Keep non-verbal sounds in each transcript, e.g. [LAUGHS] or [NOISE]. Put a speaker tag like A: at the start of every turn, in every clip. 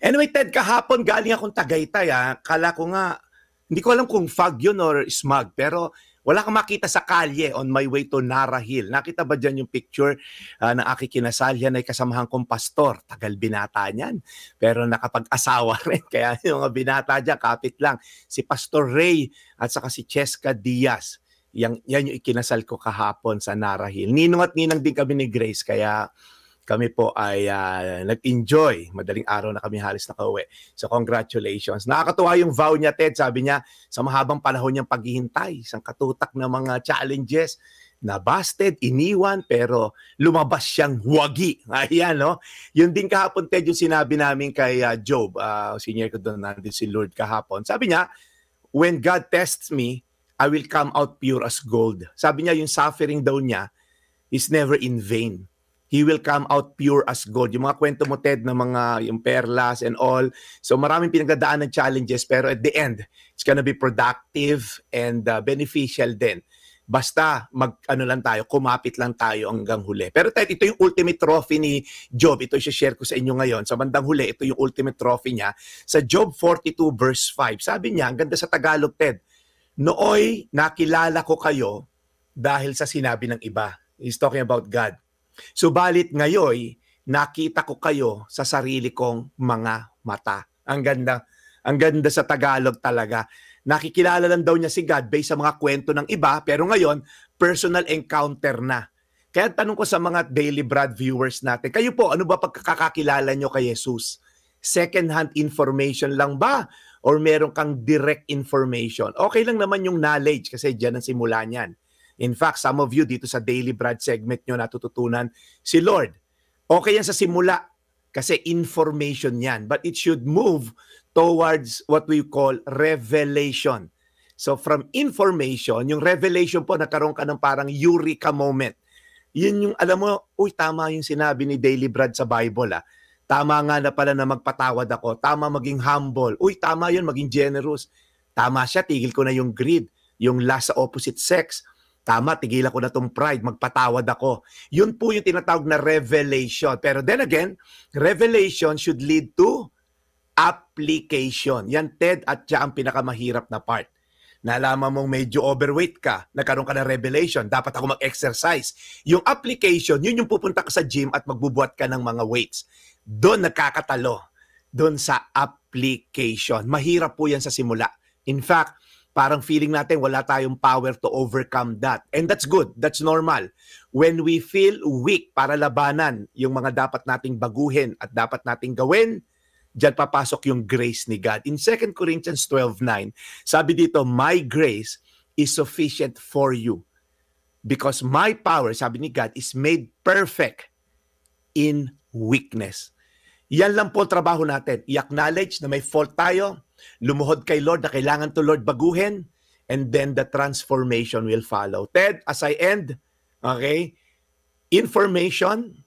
A: Anyway, Ted, kahapon galing akong Tagaytay. Ha? Ah. Kala ko nga, hindi ko alam kung fog yun or smog, pero wala kang makita sa kalye on my way to Nara Hill. Nakita ba dyan yung picture uh, ng aki kinasal? Yan ay kasamahan kong pastor. Tagal binata niyan. Pero nakapag-asawa [LAUGHS] rin. Kaya yung mga binata dyan, kapit lang. Si Pastor Ray at saka si Cheska Diaz. Yan, yan yung ikinasal ko kahapon sa Nara Hill. Ninong at ninang din kami ni Grace. Kaya kami po ay uh, nag-enjoy. Madaling araw na kami halos nakauwi. So congratulations. Nakakatuwa yung vow niya, Ted. Sabi niya, sa mahabang panahon niyang paghihintay, isang katutak ng mga challenges, na busted, iniwan, pero lumabas siyang wagi. [LAUGHS] Ayan, no? Yun din kahapon, Ted, yung sinabi namin kay uh, Job, uh, senior ko doon, natin si Lord kahapon. Sabi niya, when God tests me, I will come out pure as gold. Sabi niya, yung suffering daw niya is never in vain he will come out pure as gold. Yung mga kwento mo, Ted, ng mga yung perlas and all. So maraming pinagdadaanan ng challenges pero at the end, it's gonna be productive and uh, beneficial din. Basta mag ano lang tayo, kumapit lang tayo hanggang huli. Pero Ted, ito yung ultimate trophy ni Job. Ito i-share ko sa inyo ngayon. Sa bandang huli, ito yung ultimate trophy niya. Sa Job 42 verse 5, sabi niya, ang ganda sa Tagalog, Ted, Nooy, nakilala ko kayo dahil sa sinabi ng iba. He's talking about God. Subalit ngayoy, nakita ko kayo sa sarili kong mga mata. Ang ganda, ang ganda sa Tagalog talaga. Nakikilala lang daw niya si God based sa mga kwento ng iba, pero ngayon, personal encounter na. Kaya tanong ko sa mga Daily Brad viewers natin, kayo po, ano ba pagkakakilala nyo kay Jesus? Second-hand information lang ba? Or meron kang direct information? Okay lang naman yung knowledge kasi dyan ang simula niyan. In fact, some of you dito sa Daily Brad segment nyo natututunan si Lord. Okay yan sa simula kasi information yan. But it should move towards what we call revelation. So from information, yung revelation po, nagkaroon ka ng parang eureka moment. Yun yung alam mo, uy, tama yung sinabi ni Daily Brad sa Bible ah. Tama nga na pala na magpatawad ako. Tama maging humble. Uy, tama yun, maging generous. Tama siya, tigil ko na yung greed, yung last sa opposite sex, tama, tigilan ko na tong pride, magpatawad ako. Yun po yung tinatawag na revelation. Pero then again, revelation should lead to application. Yan, Ted, at siya ang pinakamahirap na part. Nalaman mong medyo overweight ka, nagkaroon ka ng revelation, dapat ako mag-exercise. Yung application, yun yung pupunta ka sa gym at magbubuhat ka ng mga weights. Doon nagkakatalo. Doon sa application. Mahirap po yan sa simula. In fact, parang feeling natin wala tayong power to overcome that. And that's good. That's normal. When we feel weak para labanan yung mga dapat nating baguhin at dapat nating gawin, diyan papasok yung grace ni God. In 2 Corinthians 12:9, sabi dito, "My grace is sufficient for you because my power," sabi ni God, "is made perfect in weakness." Yan lang po trabaho natin. I-acknowledge na may fault tayo, Lumuhod kay Lord na kailangan to Lord baguhin and then the transformation will follow. Ted, as I end, okay, information,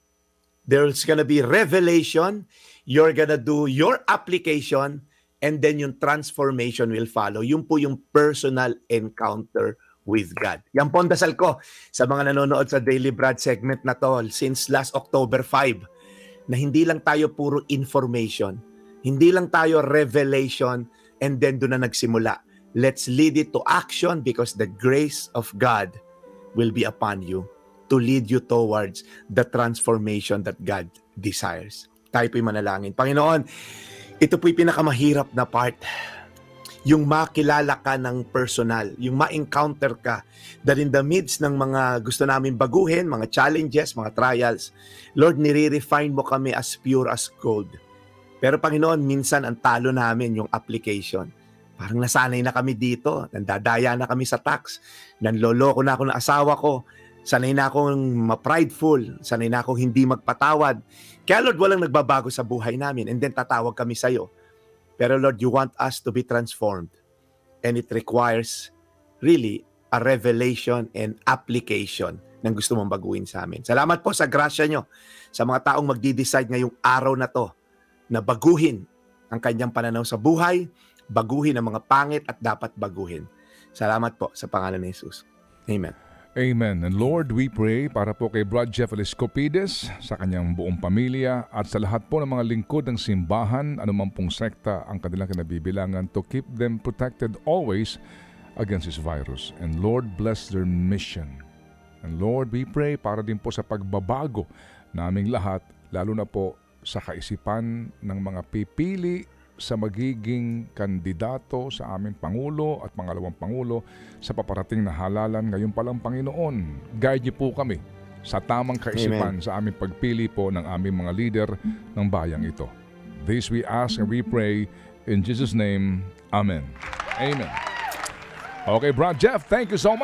A: there's gonna be revelation, you're gonna do your application, and then yung transformation will follow. Yun po yung personal encounter with God. Yan po ang dasal ko sa mga nanonood sa Daily Brad segment na to since last October 5 na hindi lang tayo puro information, hindi lang tayo revelation and then doon na nagsimula. Let's lead it to action because the grace of God will be upon you to lead you towards the transformation that God desires. Tayo po'y manalangin. Panginoon, ito po'y pinakamahirap na part yung makilala ka ng personal, yung ma-encounter ka that in the midst ng mga gusto namin baguhin, mga challenges, mga trials, Lord, nire-refine mo kami as pure as gold. Pero Panginoon, minsan ang talo namin yung application. Parang nasanay na kami dito, nandadaya na kami sa tax, nanloloko na ako ng asawa ko, sanay na akong ma-prideful, sanay na akong hindi magpatawad. Kaya Lord, walang nagbabago sa buhay namin and then tatawag kami sa iyo. Pero Lord, you want us to be transformed and it requires really a revelation and application ng gusto mong baguhin sa amin. Salamat po sa grasya nyo sa mga taong magdi-decide ngayong araw na to na baguhin ang kanyang pananaw sa buhay, baguhin ang mga pangit at dapat baguhin. Salamat
B: po sa pangalan ni Jesus. Amen. Amen. And Lord, we pray para po kay Brad Jeff Eliscopides, sa kanyang buong pamilya at sa lahat po ng mga lingkod ng simbahan, anumang pong sekta ang kanilang kinabibilangan to keep them protected always against this virus. And Lord, bless their mission. And Lord, we pray para din po sa pagbabago naming lahat, lalo na po sa kaisipan ng mga pipili sa magiging kandidato sa aming Pangulo at pangalawang Pangulo sa paparating na halalan ngayon palang Panginoon. Guide niyo po kami sa tamang kaisipan Amen. sa aming pagpili po ng aming mga leader ng bayang ito. This we ask and we pray in Jesus' name. Amen. Amen. Okay, Brad Jeff, thank you so much.